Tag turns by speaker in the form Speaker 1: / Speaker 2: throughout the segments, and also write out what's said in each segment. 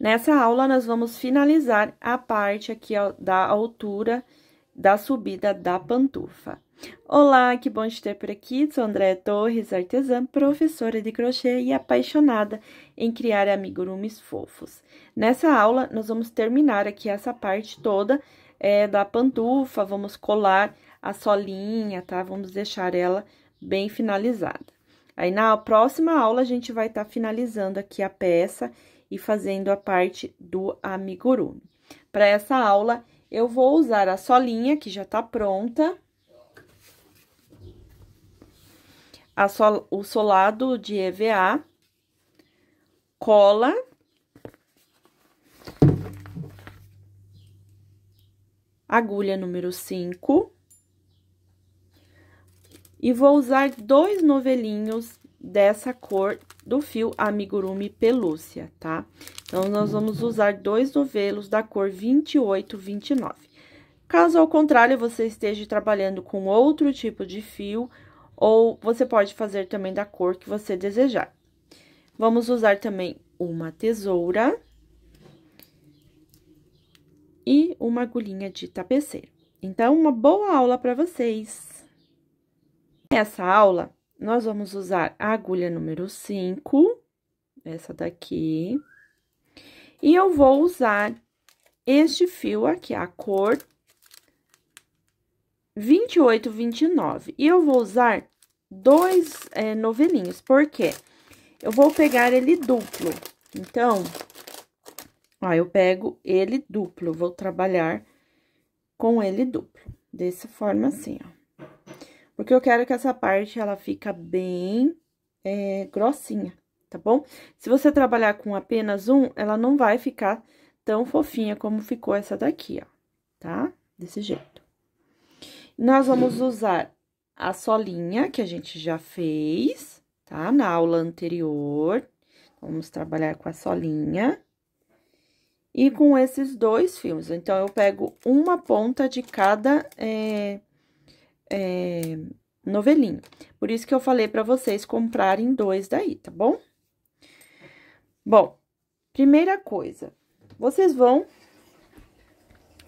Speaker 1: Nessa aula, nós vamos finalizar a parte aqui ó, da altura da subida da pantufa. Olá, que bom te ter por aqui. Sou Andréa Torres, artesã, professora de crochê e apaixonada em criar amigurumis fofos. Nessa aula, nós vamos terminar aqui essa parte toda é, da pantufa, vamos colar a solinha, tá? Vamos deixar ela bem finalizada. Aí, na próxima aula, a gente vai estar tá finalizando aqui a peça e fazendo a parte do amigurumi. Para essa aula, eu vou usar a solinha, que já está pronta. Sol, o solado de EVA, cola. Agulha número 5. E vou usar dois novelinhos dessa cor do fio amigurumi pelúcia, tá? Então, nós vamos usar dois novelos da cor 28, 29. Caso ao contrário, você esteja trabalhando com outro tipo de fio, ou você pode fazer também da cor que você desejar. Vamos usar também uma tesoura e uma agulhinha de tapeceiro. Então, uma boa aula para vocês! Nessa aula, nós vamos usar a agulha número 5, essa daqui. E eu vou usar este fio aqui, a cor 28, 29. E eu vou usar dois é, novelinhos, porque eu vou pegar ele duplo. Então, ó, eu pego ele duplo, vou trabalhar com ele duplo, dessa forma assim, ó. Porque eu quero é que essa parte, ela fica bem é, grossinha, tá bom? Se você trabalhar com apenas um, ela não vai ficar tão fofinha como ficou essa daqui, ó, tá? Desse jeito. Nós vamos usar a solinha que a gente já fez, tá? Na aula anterior. Vamos trabalhar com a solinha. E com esses dois fios. Então, eu pego uma ponta de cada é, é, novelinho. Por isso que eu falei para vocês comprarem dois daí, tá bom? Bom, primeira coisa, vocês vão,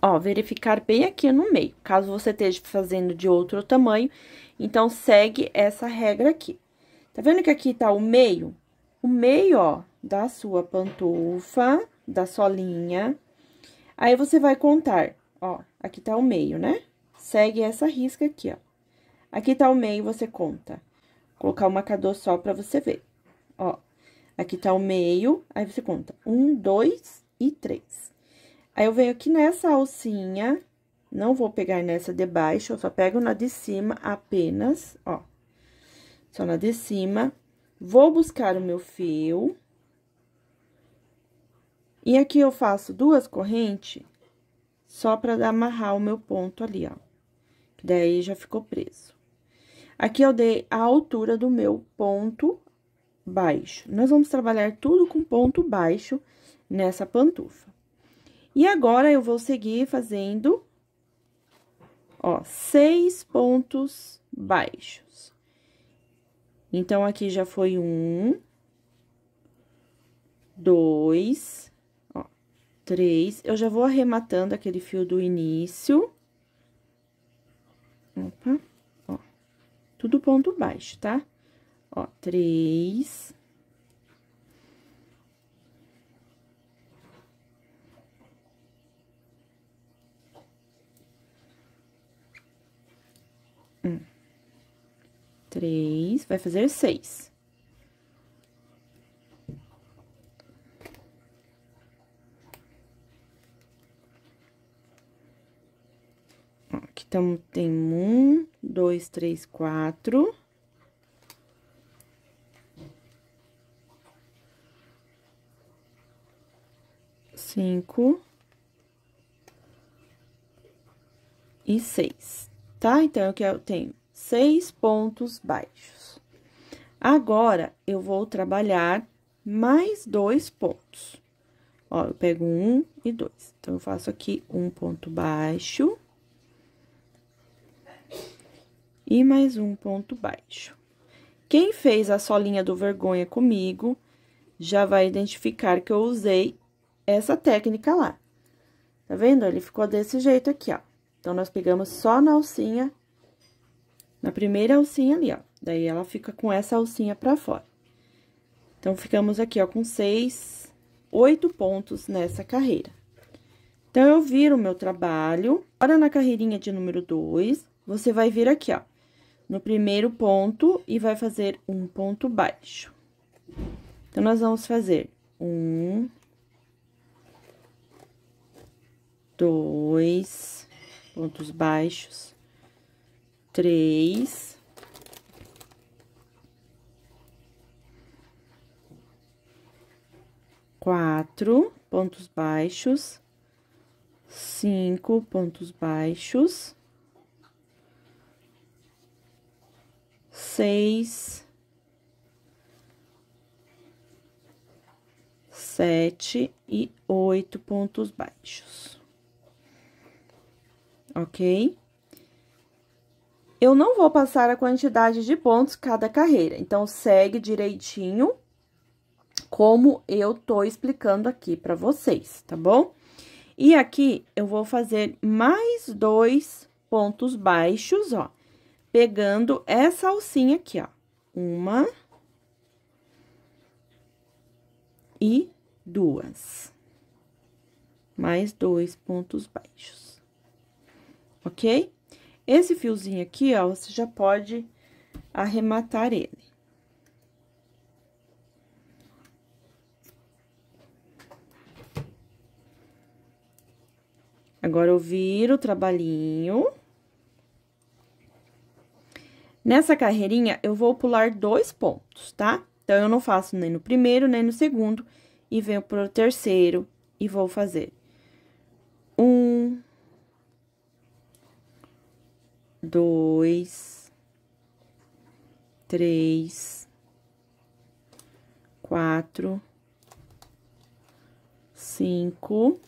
Speaker 1: ó, verificar bem aqui no meio. Caso você esteja fazendo de outro tamanho, então, segue essa regra aqui. Tá vendo que aqui tá o meio? O meio, ó, da sua pantufa, da solinha. Aí, você vai contar, ó, aqui tá o meio, né? segue essa risca aqui, ó. Aqui tá o meio, você conta. Vou colocar o um marcador só pra você ver. Ó, aqui tá o meio, aí você conta. Um, dois e três. Aí, eu venho aqui nessa alcinha, não vou pegar nessa de baixo, eu só pego na de cima apenas, ó. Só na de cima. Vou buscar o meu fio. E aqui eu faço duas correntes, só pra amarrar o meu ponto ali, ó. Daí, já ficou preso. Aqui, eu dei a altura do meu ponto baixo. Nós vamos trabalhar tudo com ponto baixo nessa pantufa. E agora, eu vou seguir fazendo, ó, seis pontos baixos. Então, aqui já foi um, dois, ó, três. Eu já vou arrematando aquele fio do início Opa, ó. Tudo ponto baixo, tá? Ó, três. Um. Três, vai fazer seis. Então, tem um, dois, três, quatro. Cinco. E seis, tá? Então, aqui eu tenho seis pontos baixos. Agora, eu vou trabalhar mais dois pontos. Ó, eu pego um e dois. Então, eu faço aqui um ponto baixo. e mais um ponto baixo. Quem fez a solinha do vergonha comigo já vai identificar que eu usei essa técnica lá. Tá vendo? Ele ficou desse jeito aqui, ó. Então, nós pegamos só na alcinha, na primeira alcinha ali, ó. Daí, ela fica com essa alcinha pra fora. Então, ficamos aqui, ó, com seis, oito pontos nessa carreira. Então, eu viro o meu trabalho. Agora, na carreirinha de número dois, você vai vir aqui, ó no primeiro ponto e vai fazer um ponto baixo. Então, nós vamos fazer um, dois pontos baixos, três, quatro pontos baixos, cinco pontos baixos, seis, sete e oito pontos baixos. Ok? Eu não vou passar a quantidade de pontos cada carreira, então, segue direitinho como eu tô explicando aqui para vocês, tá bom? E aqui, eu vou fazer mais dois pontos baixos, ó pegando essa alcinha aqui, ó. Uma. E duas. Mais dois pontos baixos. Ok? Esse fiozinho aqui, ó, você já pode arrematar ele. Agora, eu viro o trabalhinho. Nessa carreirinha, eu vou pular dois pontos, tá? Então, eu não faço nem no primeiro, nem no segundo, e venho pro terceiro e vou fazer um, dois, três, quatro, cinco...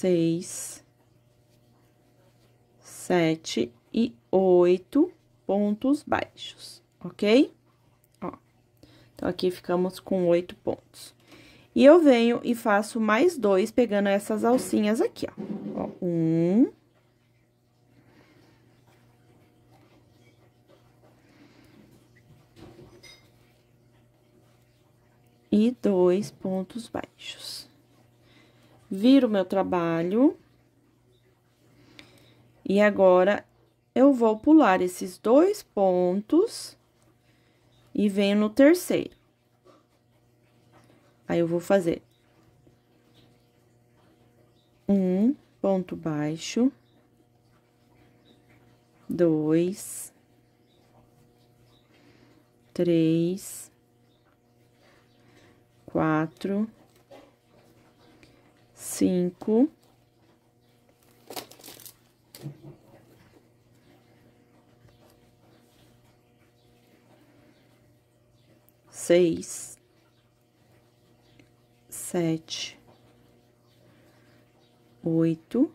Speaker 1: seis, sete e oito pontos baixos, ok? Ó, então, aqui ficamos com oito pontos. E eu venho e faço mais dois pegando essas alcinhas aqui, ó. ó um... E dois pontos baixos viro meu trabalho. E agora, eu vou pular esses dois pontos e venho no terceiro. Aí, eu vou fazer um ponto baixo, dois, três, quatro, cinco, seis, sete, oito,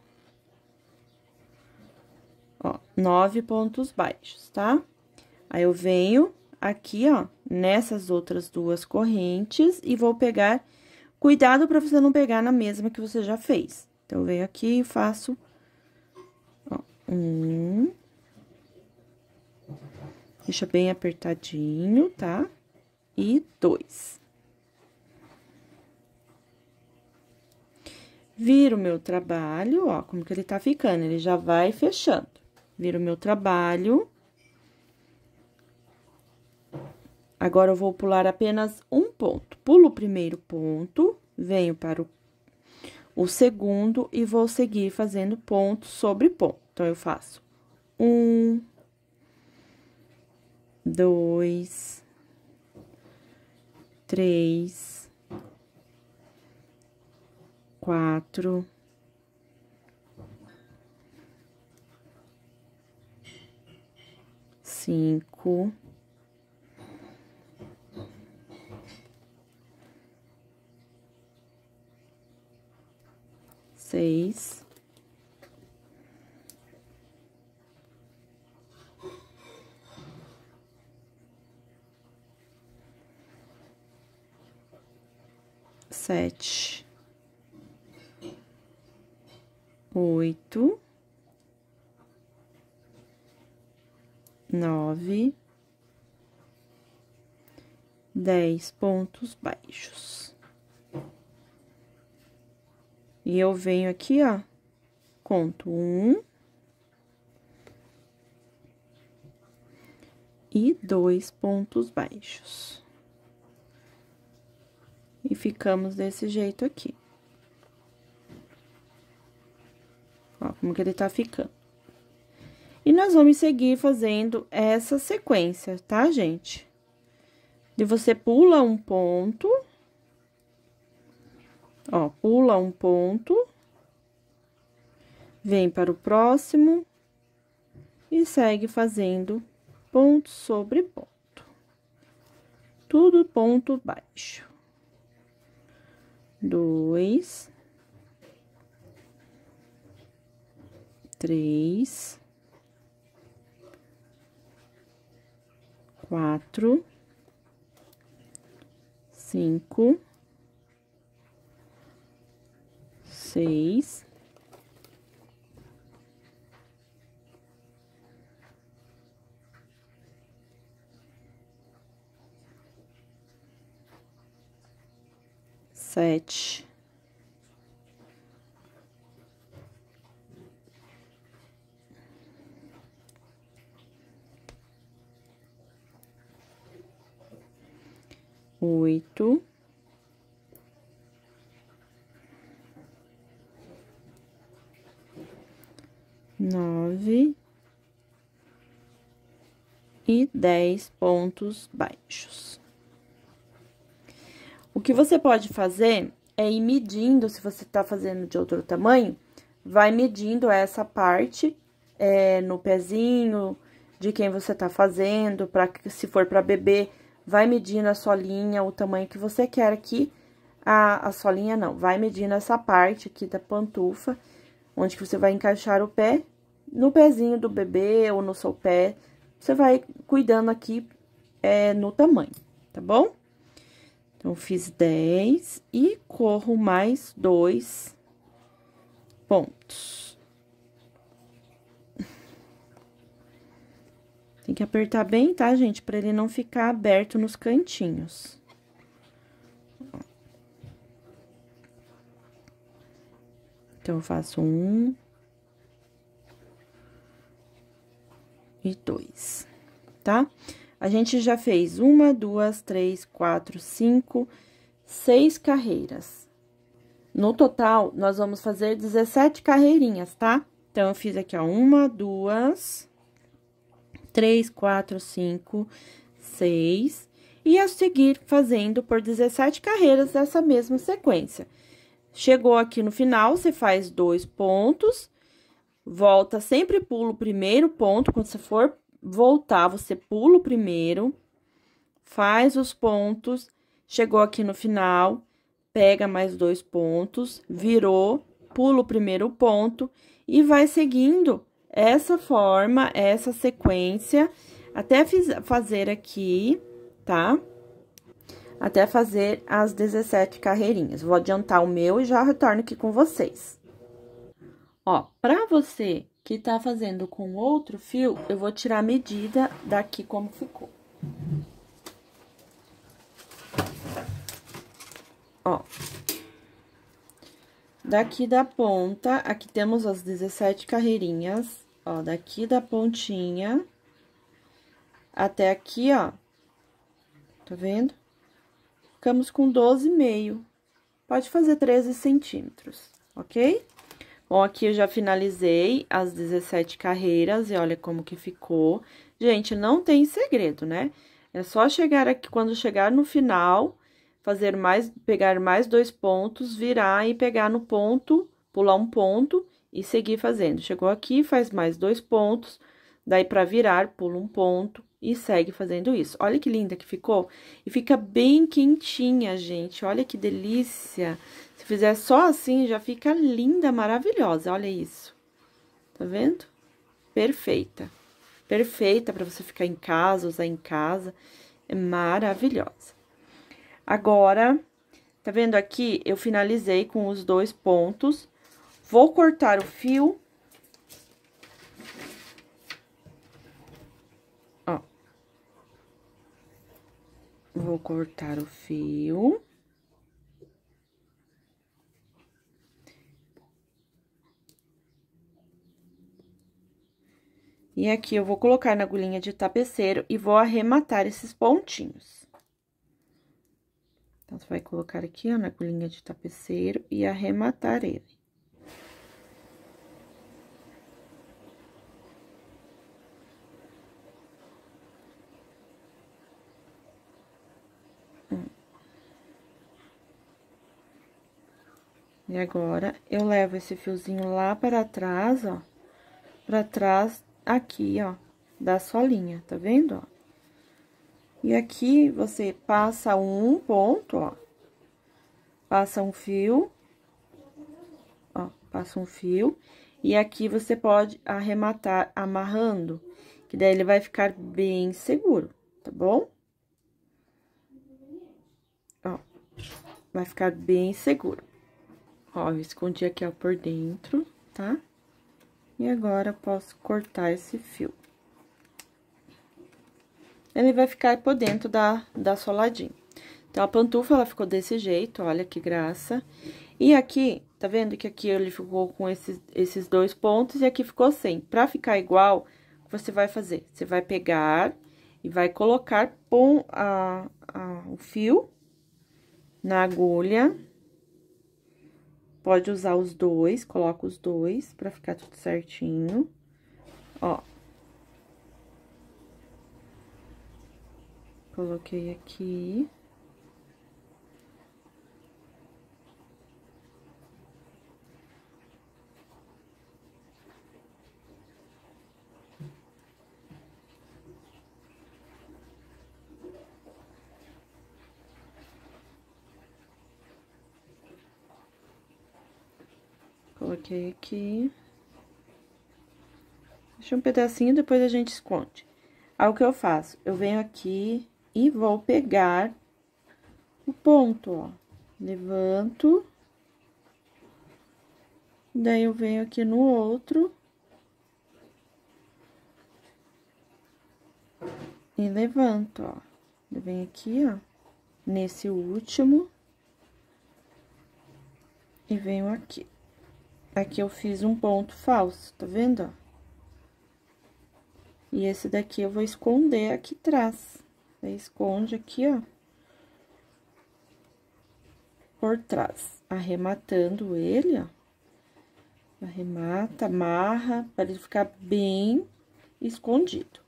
Speaker 1: ó, nove pontos baixos, tá? Aí, eu venho aqui, ó, nessas outras duas correntes e vou pegar Cuidado para você não pegar na mesma que você já fez. Então, eu venho aqui e faço... Ó, um... Deixa bem apertadinho, tá? E dois. Viro o meu trabalho, ó, como que ele tá ficando, ele já vai fechando. Viro o meu trabalho Agora, eu vou pular apenas um ponto. Pulo o primeiro ponto, venho para o, o segundo e vou seguir fazendo ponto sobre ponto. Então, eu faço um, dois, três, quatro, cinco. oito, nove, dez pontos baixos. E eu venho aqui, ó, conto um e dois pontos baixos. E ficamos desse jeito aqui. Ó, como que ele tá ficando. E nós vamos seguir fazendo essa sequência, tá, gente? De você pula um ponto. Ó, pula um ponto. Vem para o próximo. E segue fazendo ponto sobre ponto. Tudo ponto baixo. Dois. três, quatro, cinco, seis, sete. oito. Nove. E dez pontos baixos. O que você pode fazer é ir medindo, se você tá fazendo de outro tamanho, vai medindo essa parte é, no pezinho de quem você tá fazendo, para se for para bebê vai medindo a solinha, o tamanho que você quer aqui. A, a solinha não, vai medindo essa parte aqui da pantufa, onde que você vai encaixar o pé. No pezinho do bebê ou no seu pé, você vai cuidando aqui é, no tamanho, tá bom? Então, fiz 10 e corro mais dois pontos. Tem que apertar bem, tá, gente? Pra ele não ficar aberto nos cantinhos. Então, eu faço um. E dois, tá? A gente já fez uma, duas, três, quatro, cinco, seis carreiras. No total, nós vamos fazer 17 carreirinhas, tá? Então, eu fiz aqui, ó, uma, duas... 3, 4, 5, 6 e a seguir fazendo por 17 carreiras dessa mesma sequência. Chegou aqui no final, você faz dois pontos, volta, sempre pula o primeiro ponto, quando você for voltar, você pula o primeiro, faz os pontos, chegou aqui no final, pega mais dois pontos, virou, pula o primeiro ponto e vai seguindo essa forma, essa sequência, até fazer aqui, tá? Até fazer as 17 carreirinhas. Vou adiantar o meu e já retorno aqui com vocês. Ó, pra você que tá fazendo com outro fio, eu vou tirar a medida daqui como ficou. Ó. Daqui da ponta, aqui temos as 17 carreirinhas. Ó, daqui da pontinha até aqui, ó. Tá vendo? Ficamos com 12,5. Pode fazer 13 centímetros, ok? Bom, aqui eu já finalizei as 17 carreiras e olha como que ficou. Gente, não tem segredo, né? É só chegar aqui, quando chegar no final, fazer mais, pegar mais dois pontos, virar e pegar no ponto, pular um ponto e seguir fazendo. Chegou aqui, faz mais dois pontos, daí para virar, pula um ponto e segue fazendo isso. Olha que linda que ficou e fica bem quentinha, gente. Olha que delícia. Se fizer só assim, já fica linda, maravilhosa. Olha isso. Tá vendo? Perfeita. Perfeita para você ficar em casa, usar em casa. É maravilhosa. Agora, tá vendo aqui? Eu finalizei com os dois pontos Vou cortar o fio. Ó. Vou cortar o fio. E aqui eu vou colocar na agulhinha de tapeceiro e vou arrematar esses pontinhos. Então, você vai colocar aqui, ó, na agulhinha de tapeceiro e arrematar ele. E agora, eu levo esse fiozinho lá para trás, ó, para trás aqui, ó, da solinha, tá vendo, ó? E aqui, você passa um ponto, ó, passa um fio, ó, passa um fio, e aqui você pode arrematar amarrando, que daí ele vai ficar bem seguro, tá bom? Ó, vai ficar bem seguro. Ó, eu escondi aqui, ó, por dentro, tá? E agora, posso cortar esse fio. Ele vai ficar por dentro da, da soladinha. Então, a pantufa, ela ficou desse jeito, olha que graça. E aqui, tá vendo que aqui ele ficou com esses, esses dois pontos e aqui ficou sem. Pra ficar igual, o que você vai fazer? Você vai pegar e vai colocar pom, a, a, o fio na agulha Pode usar os dois, coloca os dois pra ficar tudo certinho. Ó. Coloquei aqui. Coloquei aqui. Deixa um pedacinho, depois a gente esconde. Aí, o que eu faço? Eu venho aqui e vou pegar o ponto, ó. Levanto. Daí, eu venho aqui no outro. E levanto, ó. Eu venho aqui, ó, nesse último. E venho aqui. Aqui é eu fiz um ponto falso, tá vendo, ó? E esse daqui eu vou esconder aqui atrás. Você esconde aqui, ó. Por trás. Arrematando ele, ó. Arremata, amarra, para ele ficar bem escondido.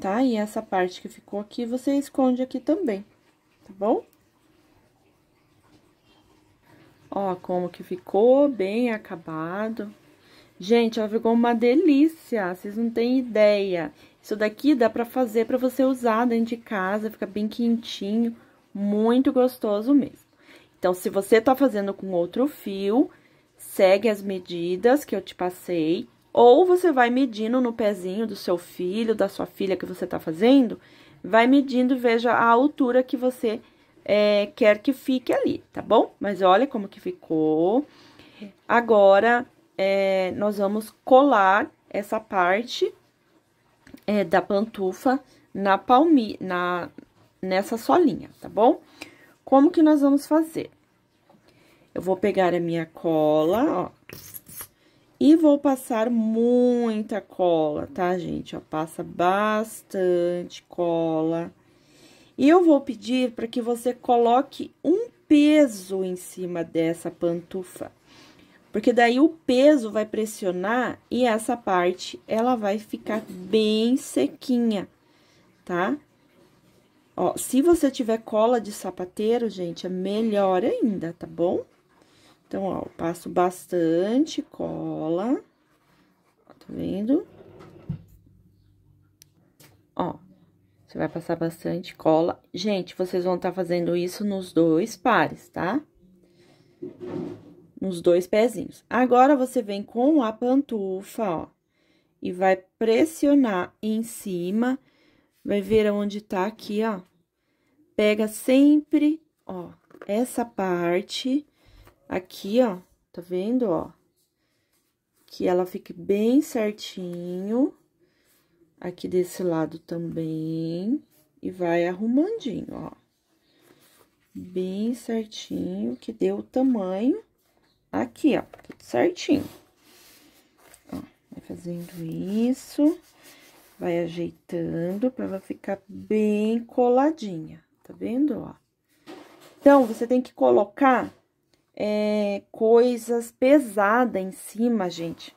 Speaker 1: Tá? E essa parte que ficou aqui, você esconde aqui também, tá bom? Ó, como que ficou bem acabado. Gente, ó, ficou uma delícia, vocês não têm ideia. Isso daqui dá pra fazer pra você usar dentro de casa, fica bem quentinho, muito gostoso mesmo. Então, se você tá fazendo com outro fio, segue as medidas que eu te passei, ou você vai medindo no pezinho do seu filho, da sua filha que você tá fazendo, vai medindo, veja a altura que você é, quer que fique ali, tá bom? Mas olha como que ficou. Agora, é, nós vamos colar essa parte é, da pantufa na palmi, na, nessa solinha, tá bom? Como que nós vamos fazer? Eu vou pegar a minha cola, ó, e vou passar muita cola, tá, gente? Ó, passa bastante cola. E eu vou pedir para que você coloque um peso em cima dessa pantufa, porque daí o peso vai pressionar e essa parte ela vai ficar bem sequinha, tá? Ó, se você tiver cola de sapateiro, gente, é melhor ainda, tá bom? Então, ó, eu passo bastante cola, tá vendo? Ó, você vai passar bastante cola. Gente, vocês vão estar tá fazendo isso nos dois pares, tá? Nos dois pezinhos. Agora, você vem com a pantufa, ó, e vai pressionar em cima. Vai ver onde tá aqui, ó. Pega sempre, ó, essa parte aqui, ó. Tá vendo, ó? Que ela fique bem certinho aqui desse lado também, e vai arrumandinho, ó. Bem certinho, que deu o tamanho aqui, ó, tudo certinho. Ó, vai fazendo isso, vai ajeitando pra ela ficar bem coladinha, tá vendo, ó? Então, você tem que colocar é, coisas pesadas em cima, gente,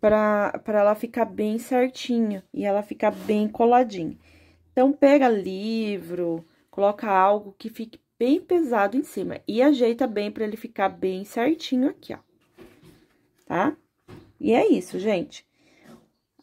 Speaker 1: para ela ficar bem certinha e ela ficar bem coladinha. Então, pega livro, coloca algo que fique bem pesado em cima e ajeita bem para ele ficar bem certinho aqui, ó. Tá? E é isso, gente.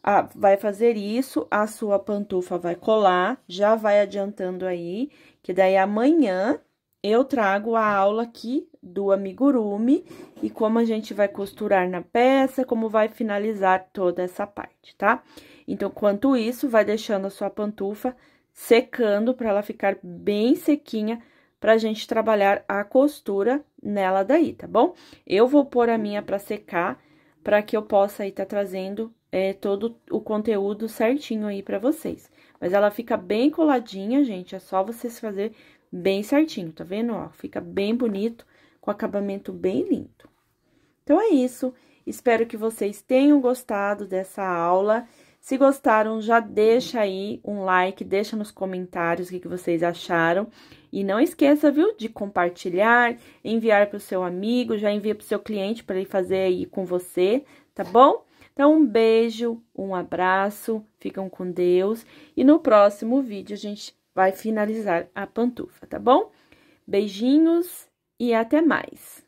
Speaker 1: Ah, vai fazer isso, a sua pantufa vai colar, já vai adiantando aí, que daí amanhã eu trago a aula aqui do amigurumi e como a gente vai costurar na peça, como vai finalizar toda essa parte, tá? Então, quanto isso, vai deixando a sua pantufa secando para ela ficar bem sequinha para a gente trabalhar a costura nela daí, tá bom? Eu vou pôr a minha para secar para que eu possa aí tá trazendo é, todo o conteúdo certinho aí para vocês. Mas ela fica bem coladinha, gente, é só vocês fazer bem certinho, tá vendo? Ó, fica bem bonito, com acabamento bem lindo. Então, é isso. Espero que vocês tenham gostado dessa aula. Se gostaram, já deixa aí um like, deixa nos comentários o que, que vocês acharam. E não esqueça, viu, de compartilhar, enviar para o seu amigo, já envia para o seu cliente para ele fazer aí com você, tá bom? Então, um beijo, um abraço, ficam com Deus. E no próximo vídeo a gente vai finalizar a pantufa, tá bom? Beijinhos! e até mais!